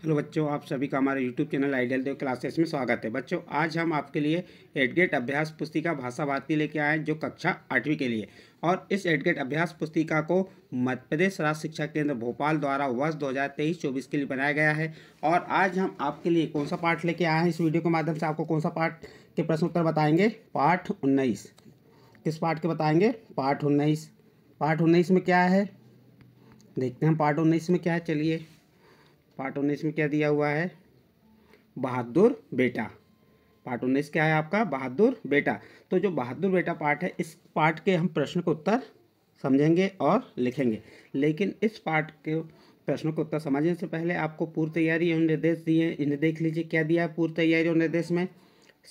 hello बच्चों आप सभी का हमारे YouTube channel ideal Dev classes में स्वागत है बच्चों आज हम आपके लिए एडगेट अभ्यास पुस्तिका भाषा भारती लेके आए हैं जो कक्षा आठवीं के लिए और इस एडगेट अभ्यास पुस्तिका को मध्य प्रदेश राज्य शिक्षा केंद्र भोपाल द्वारा वर्ष दो तेईस चौबीस के लिए बनाया गया है और आज हम आपके लिए कौन सा पाठ लेके आए हैं इस वीडियो के माध्यम से आपको कौन सा पाठ के प्रश्न उत्तर बताएंगे पाठ उन्नीस किस पाठ के बताएंगे पाठ उन्नीस पाठ उन्नीस में क्या है देखते हैं पार्ट उन्नीस में क्या है चलिए पार्ट उन्नीस में क्या दिया हुआ है बहादुर बेटा पार्ट उन्नीस क्या है आपका बहादुर बेटा तो जो बहादुर बेटा पार्ट है इस पार्ट के हम प्रश्न को उत्तर समझेंगे और लिखेंगे लेकिन इस पार्ट के प्रश्नों को उत्तर समझने से पहले आपको पूर्व तैयारी एवं निर्देश दिए इन्हें देख लीजिए क्या दिया है पूर्व तैयारी और निर्देश में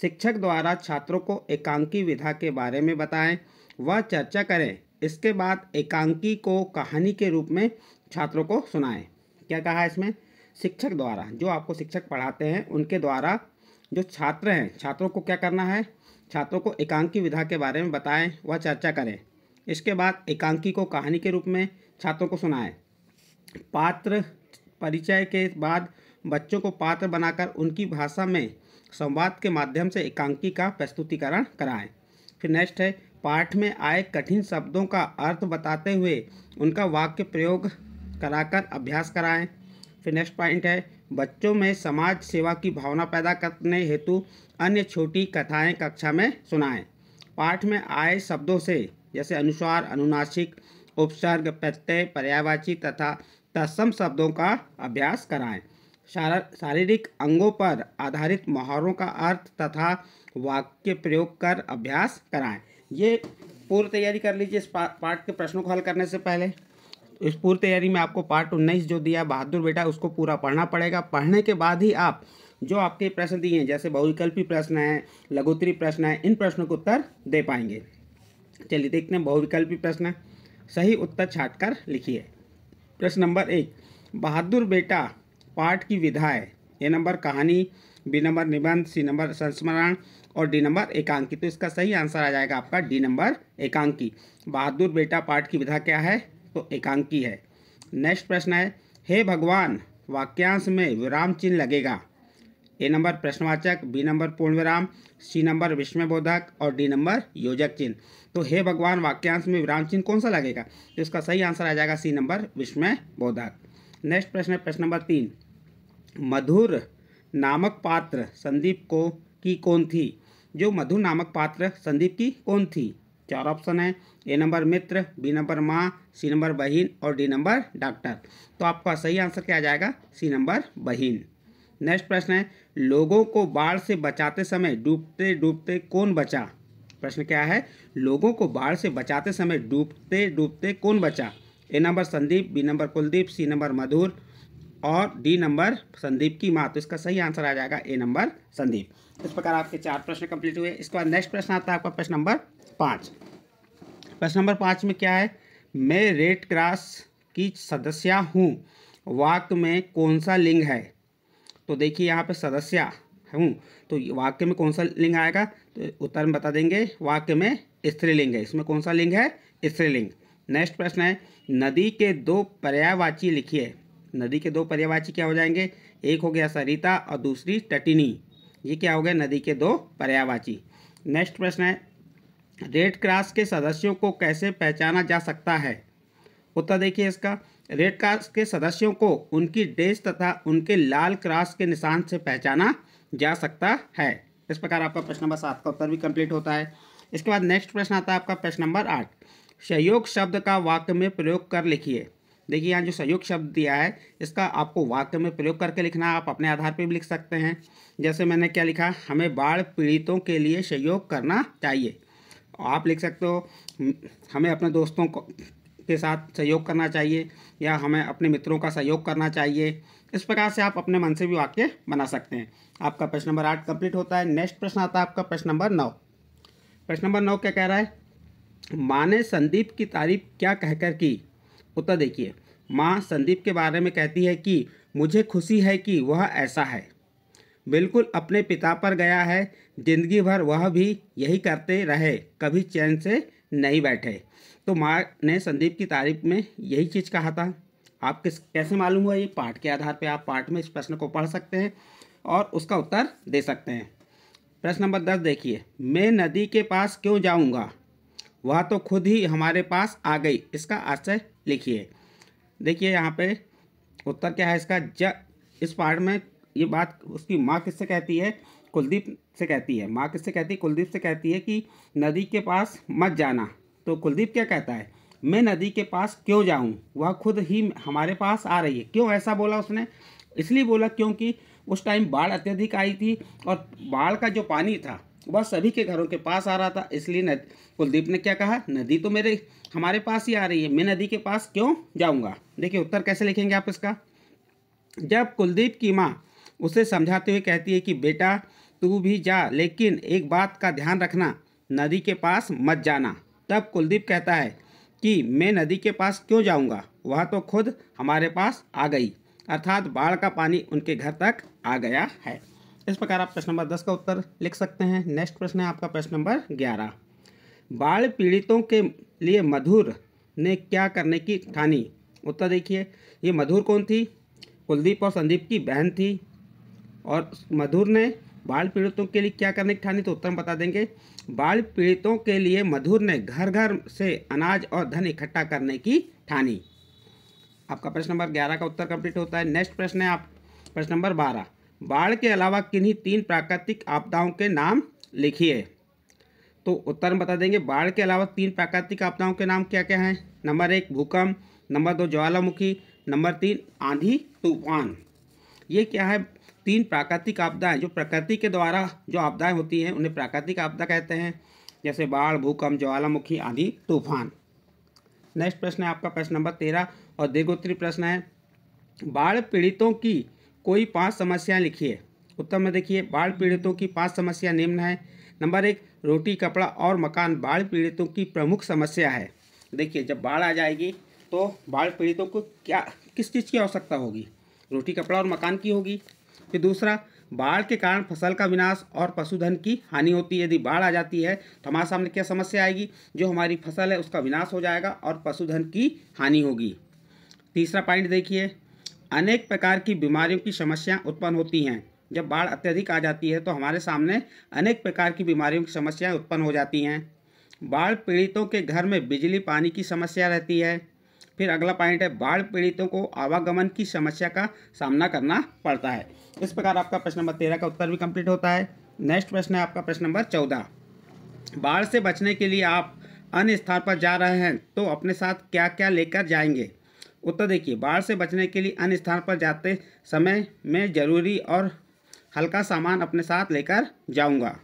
शिक्षक द्वारा छात्रों को एकांकी विधा के बारे में बताएं व चर्चा करें इसके बाद एकांकी को कहानी के रूप में छात्रों को सुनाएं क्या कहा इसमें शिक्षक द्वारा जो आपको शिक्षक पढ़ाते हैं उनके द्वारा जो छात्र हैं छात्रों को क्या करना है छात्रों को एकांकी विधा के बारे में बताएं व चर्चा करें इसके बाद एकांकी को कहानी के रूप में छात्रों को सुनाएं पात्र परिचय के बाद बच्चों को पात्र बनाकर उनकी भाषा में संवाद के माध्यम से एकांकी का प्रस्तुतिकरण कराएं फिर नेक्स्ट है पाठ में आए कठिन शब्दों का अर्थ बताते हुए उनका वाक्य प्रयोग कराकर अभ्यास कराएं फिर नेक्स्ट पॉइंट है बच्चों में समाज सेवा की भावना पैदा करने हेतु अन्य छोटी कथाएं कक्षा में सुनाएं पाठ में आए शब्दों से जैसे अनुस्वार अनुनासिक उपसर्ग प्रत्यय पर्यायवाची तथा तत्सम शब्दों का अभ्यास कराएं शारीरिक अंगों पर आधारित मुहावरों का अर्थ तथा वाक्य प्रयोग कर अभ्यास कराएं ये पूर्व तैयारी कर लीजिए इस पाठ पार्ट के प्रश्नों को हल करने से पहले इस पूर्व तैयारी में आपको पार्ट उन्नीस जो दिया बहादुर बेटा उसको पूरा पढ़ना पड़ेगा पढ़ने के बाद ही आप जो आपके प्रश्न दिए हैं जैसे बहुविकल्पी प्रश्न हैं लघुतरी प्रश्न हैं इन प्रश्नों को उत्तर दे पाएंगे चलिए देखते हैं बहुविकल्पी प्रश्न सही उत्तर छाट कर लिखिए प्रश्न नंबर एक बहादुर बेटा पाठ की विधाएँ ए नंबर कहानी बी नंबर निबंध सी नंबर संस्मरण और डी नंबर एकांकी तो इसका सही आंसर आ जाएगा आपका डी नंबर एकांकी बहादुर बेटा पाठ की विधा क्या है तो एकांकी है नेक्स्ट प्रश्न है हे भगवान वाक्यांश में विराम चिन्ह लगेगा ए नंबर प्रश्नवाचक बी नंबर पूर्ण विराम सी नंबर विस्मय बोधक और डी नंबर योजक चिन्ह तो हे भगवान वाक्यांश में विराम चिन्ह कौन सा लगेगा तो इसका सही आंसर आ जाएगा सी नंबर विस्मय बोधक नेक्स्ट प्रश्न है प्रश्न नंबर तीन मधुर नामक पात्र संदीप को की कौन थी जो मधु नामक पात्र संदीप की कौन थी चार ऑप्शन है ए नंबर मित्र बी नंबर माँ सी नंबर बहन और डी नंबर डॉक्टर तो आपका सही आंसर क्या आ जाएगा सी नंबर बहन नेक्स्ट प्रश्न है लोगों को बाढ़ से बचाते समय डूबते डूबते कौन बचा प्रश्न क्या है लोगों को बाढ़ से बचाते समय डूबते डूबते कौन बचा A number Sandeep B number Kuldeep C number Madhur और डी नंबर संदीप की माँ तो इसका सही आंसर आ जाएगा ए नंबर संदीप इस प्रकार आपके चार प्रश्न कंप्लीट हुए इसके बाद नेक्स्ट प्रश्न आता है आपका प्रश्न नंबर पाँच प्रश्न नंबर पाँच में क्या है मैं रेड क्रॉस की सदस्य हूँ वाक्य में कौन सा लिंग है तो देखिए यहाँ पे सदस्य हूँ तो वाक्य में कौन सा लिंग आएगा तो उत्तर में बता देंगे वाक्य में स्त्रीलिंग है इसमें कौन सा लिंग है स्त्रीलिंग नेक्स्ट प्रश्न है नदी के दो पर्यावाची लिखिए नदी के दो पर्यावाची क्या हो जाएंगे एक हो गया सरिता और दूसरी टटिनी ये क्या हो गया नदी के दो पर्यावाची नेक्स्ट प्रश्न है रेड क्रॉस के सदस्यों को कैसे पहचाना जा सकता है उत्तर देखिए इसका रेड क्रॉस के सदस्यों को उनकी ड्रेस तथा उनके लाल क्रॉस के निशान से पहचाना जा सकता है इस प्रकार आपका प्रश्न नंबर सात का उत्तर भी कंप्लीट होता है इसके बाद नेक्स्ट प्रश्न आता है आपका प्रश्न नंबर आठ सहयोग शब्द का वाक्य में प्रयोग कर लिखिए देखिए यहाँ जो सहयोग शब्द दिया है इसका आपको वाक्य में प्रयोग करके लिखना आप अपने आधार पर भी लिख सकते हैं जैसे मैंने क्या लिखा हमें बाढ़ पीड़ितों के लिए सहयोग करना चाहिए आप लिख सकते हो हमें अपने दोस्तों को के साथ सहयोग करना चाहिए या हमें अपने मित्रों का सहयोग करना चाहिए इस प्रकार से आप अपने मन से भी वाक्य बना सकते हैं आपका प्रश्न नंबर आठ कंप्लीट होता है नेक्स्ट प्रश्न आता है आपका प्रश्न नंबर नौ प्रश्न नंबर नौ क्या कह रहा है माँ ने संदीप की तारीफ क्या कहकर की उत्तर देखिए माँ संदीप के बारे में कहती है कि मुझे खुशी है कि वह ऐसा है बिल्कुल अपने पिता पर गया है जिंदगी भर वह भी यही करते रहे कभी चैन से नहीं बैठे तो माँ ने संदीप की तारीफ में यही चीज़ कहा था आप किस कैसे मालूम हुआ ये पाठ के आधार पर आप पाठ में इस प्रश्न को पढ़ सकते हैं और उसका उत्तर दे सकते हैं प्रश्न नंबर दस देखिए मैं नदी के पास क्यों जाऊँगा वह तो खुद ही हमारे पास आ गई इसका आशय लिखिए देखिए यहाँ पे उत्तर क्या है इसका ज इस पार्ट में ये बात उसकी माँ किससे कहती है कुलदीप से कहती है माँ किससे कहती है कुलदीप से कहती है कि नदी के पास मत जाना तो कुलदीप क्या कहता है मैं नदी के पास क्यों जाऊँ वह खुद ही हमारे पास आ रही है क्यों ऐसा बोला उसने इसलिए बोला क्योंकि उस टाइम बाढ़ अत्यधिक आई थी और बाढ़ का जो पानी था वह सभी के घरों के पास आ रहा था इसलिए नद कुलदीप ने क्या कहा नदी तो मेरे हमारे पास ही आ रही है मैं नदी के पास क्यों जाऊंगा देखिए उत्तर कैसे लिखेंगे आप इसका जब कुलदीप की माँ उसे समझाते हुए कहती है कि बेटा तू भी जा लेकिन एक बात का ध्यान रखना नदी के पास मत जाना तब कुलदीप कहता है कि मैं नदी के पास क्यों जाऊंगा वह तो खुद हमारे पास आ गई अर्थात बाढ़ का पानी उनके घर तक आ गया है इस प्रकार आप प्रश्न नंबर दस का उत्तर लिख सकते हैं नेक्स्ट प्रश्न है आपका प्रश्न नंबर ग्यारह बाढ़ पीड़ितों के लिए मधुर ने क्या करने की ठानी उत्तर देखिए ये मधुर कौन थी कुलदीप और संदीप की बहन थी और मधुर ने बाल पीड़ितों के लिए क्या करने की ठानी तो उत्तर बता देंगे बाल पीड़ितों के लिए मधुर ने घर घर से अनाज और धन इकट्ठा करने की ठानी आपका प्रश्न नंबर ग्यारह का उत्तर कंप्लीट होता है नेक्स्ट प्रश्न है आप प्रश्न नंबर बारह बाढ़ के अलावा किन्हीं तीन प्राकृतिक आपदाओं के नाम लिखिए तो उत्तर बता देंगे बाढ़ के अलावा तीन प्राकृतिक आपदाओं के नाम क्या क्या हैं नंबर एक भूकंप नंबर दो ज्वालामुखी नंबर तीन आंधी तूफान ये क्या है तीन प्राकृतिक आपदाएं जो प्रकृति के द्वारा जो आपदाएं होती हैं उन्हें प्राकृतिक आपदा कहते हैं जैसे बाढ़ भूकंप ज्वालामुखी आंधी तूफान नेक्स्ट प्रश्न है आपका प्रश्न नंबर तेरह और देगोत्री प्रश्न है बाढ़ पीड़ितों की कोई पांच समस्याएं लिखिए उत्तर में देखिए बाढ़ पीड़ितों की पांच समस्या निम्न है नंबर एक रोटी कपड़ा और मकान बाढ़ पीड़ितों की प्रमुख समस्या है देखिए जब बाढ़ आ जाएगी तो बाढ़ पीड़ितों को क्या किस चीज़ की आवश्यकता होगी रोटी कपड़ा और मकान की होगी फिर दूसरा बाढ़ के कारण फसल का विनाश और पशुधन की हानि होती है यदि बाढ़ आ जाती है तो हमारे सामने क्या समस्या आएगी जो हमारी फसल है उसका विनाश हो जाएगा और पशुधन की हानि होगी तीसरा पॉइंट देखिए अनेक प्रकार की बीमारियों की समस्याएं उत्पन्न होती हैं जब बाढ़ अत्यधिक आ जाती है तो हमारे सामने अनेक प्रकार की बीमारियों की समस्याएं उत्पन्न हो जाती हैं बाढ़ पीड़ितों के घर में बिजली पानी की समस्या रहती है फिर अगला पॉइंट है बाढ़ पीड़ितों को आवागमन की समस्या का सामना करना पड़ता है इस प्रकार आपका प्रश्न नंबर तेरह का उत्तर भी कम्प्लीट होता है नेक्स्ट प्रश्न है आपका प्रश्न नंबर चौदह बाढ़ से बचने के लिए आप अन्य स्थान पर जा रहे हैं तो अपने साथ क्या क्या लेकर जाएंगे उत्तर देखिए बाढ़ से बचने के लिए अन्य स्थान पर जाते समय मैं ज़रूरी और हल्का सामान अपने साथ लेकर जाऊंगा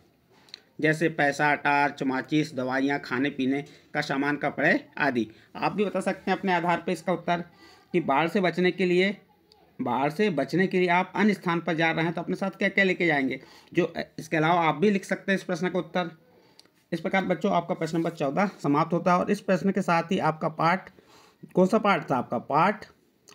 जैसे पैसा टार्च माचिस दवाइयाँ खाने पीने का सामान कपड़े आदि आप भी बता सकते हैं अपने आधार पर इसका उत्तर कि बाढ़ से बचने के लिए बाढ़ से बचने के लिए आप अन्य स्थान पर जा रहे हैं तो अपने साथ क्या क्या लेके जाएंगे जो इसके अलावा आप भी लिख सकते हैं इस प्रश्न का उत्तर इस प्रकार बच्चों आपका प्रश्न नंबर चौदह समाप्त होता है और इस प्रश्न के साथ ही आपका पाठ कौन सा पाठ था आपका पाठ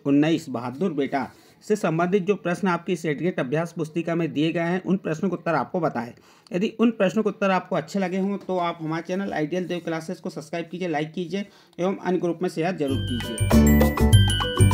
उन्नीस बहादुर बेटा से संबंधित जो प्रश्न आपकी सेटगेट अभ्यास पुस्तिका में दिए गए हैं उन प्रश्नों के उत्तर आपको बताएं यदि उन प्रश्नों के उत्तर आपको अच्छे लगे हों तो आप हमारे चैनल आइडियल देव क्लासेस को सब्सक्राइब कीजिए लाइक कीजिए एवं अन्य ग्रुप में शेयर जरूर कीजिए